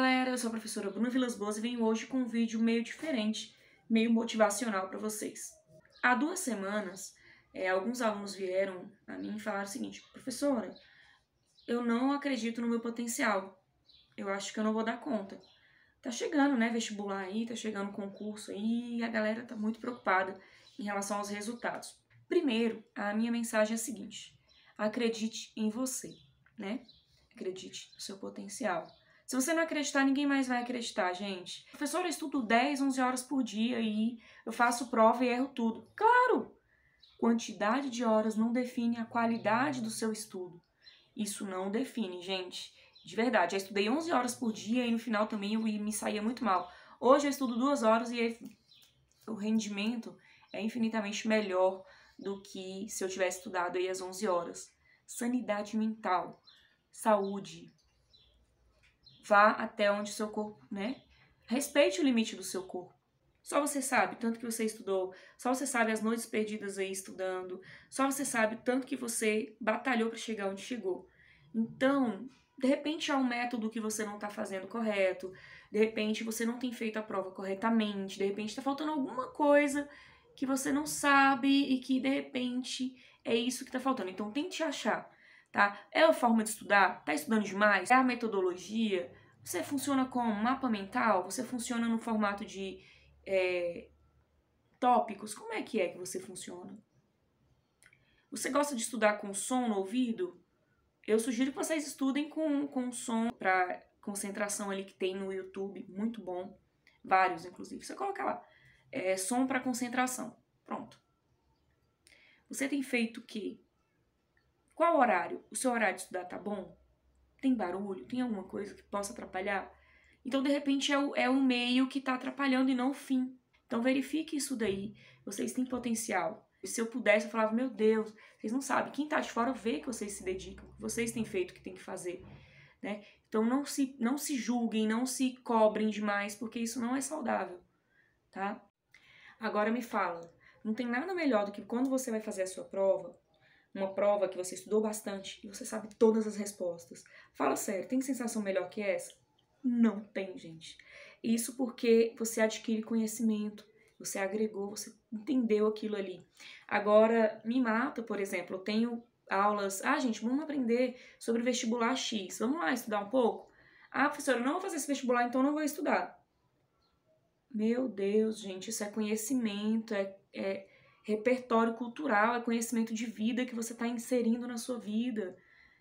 galera, eu sou a professora Bruna Vilas Boas e venho hoje com um vídeo meio diferente, meio motivacional para vocês. Há duas semanas, é, alguns alunos vieram a mim e falaram o seguinte, professora, eu não acredito no meu potencial, eu acho que eu não vou dar conta. Tá chegando, né, vestibular aí, tá chegando concurso aí e a galera tá muito preocupada em relação aos resultados. Primeiro, a minha mensagem é a seguinte, acredite em você, né? Acredite no seu potencial se você não acreditar, ninguém mais vai acreditar, gente. Professor, eu estudo 10, 11 horas por dia e eu faço prova e erro tudo. Claro! Quantidade de horas não define a qualidade do seu estudo. Isso não define, gente. De verdade, eu estudei 11 horas por dia e no final também eu me saía muito mal. Hoje eu estudo duas horas e o rendimento é infinitamente melhor do que se eu tivesse estudado aí as 11 horas. Sanidade mental, saúde, vá até onde o seu corpo, né? Respeite o limite do seu corpo. Só você sabe tanto que você estudou, só você sabe as noites perdidas aí estudando, só você sabe tanto que você batalhou para chegar onde chegou. Então, de repente há um método que você não está fazendo correto, de repente você não tem feito a prova corretamente, de repente está faltando alguma coisa que você não sabe e que de repente é isso que está faltando. Então tente achar tá? É a forma de estudar? Tá estudando demais? É a metodologia? Você funciona com mapa mental? Você funciona no formato de é, tópicos? Como é que é que você funciona? Você gosta de estudar com som no ouvido? Eu sugiro que vocês estudem com, com som para concentração ali que tem no YouTube, muito bom. Vários, inclusive. Você coloca lá. É, som para concentração. Pronto. Você tem feito o quê? Qual horário? O seu horário de estudar tá bom? Tem barulho? Tem alguma coisa que possa atrapalhar? Então, de repente, é o, é o meio que está atrapalhando e não o fim. Então, verifique isso daí. Vocês têm potencial. se eu pudesse, eu falava, meu Deus, vocês não sabem. Quem está de fora vê que vocês se dedicam, que vocês têm feito o que tem que fazer. Né? Então, não se, não se julguem, não se cobrem demais, porque isso não é saudável. Tá? Agora me fala, não tem nada melhor do que quando você vai fazer a sua prova, uma prova que você estudou bastante e você sabe todas as respostas. Fala sério, tem sensação melhor que essa? Não tem, gente. Isso porque você adquire conhecimento, você agregou, você entendeu aquilo ali. Agora, me mata, por exemplo, eu tenho aulas. Ah, gente, vamos aprender sobre vestibular X. Vamos lá estudar um pouco? Ah, professora, não vou fazer esse vestibular, então não vou estudar. Meu Deus, gente, isso é conhecimento, é, é repertório cultural, é conhecimento de vida que você está inserindo na sua vida.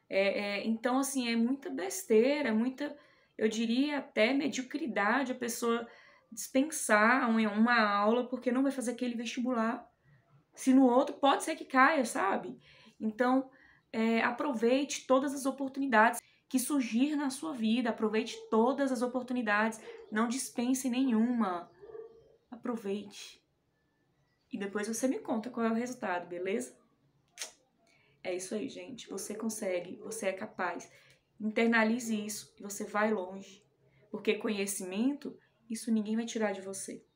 É, é, então, assim, é muita besteira, é muita, eu diria até mediocridade a pessoa dispensar uma aula porque não vai fazer aquele vestibular. Se no outro, pode ser que caia, sabe? Então, é, aproveite todas as oportunidades que surgir na sua vida, aproveite todas as oportunidades, não dispense nenhuma. Aproveite. E depois você me conta qual é o resultado, beleza? É isso aí, gente. Você consegue, você é capaz. Internalize isso e você vai longe. Porque conhecimento, isso ninguém vai tirar de você.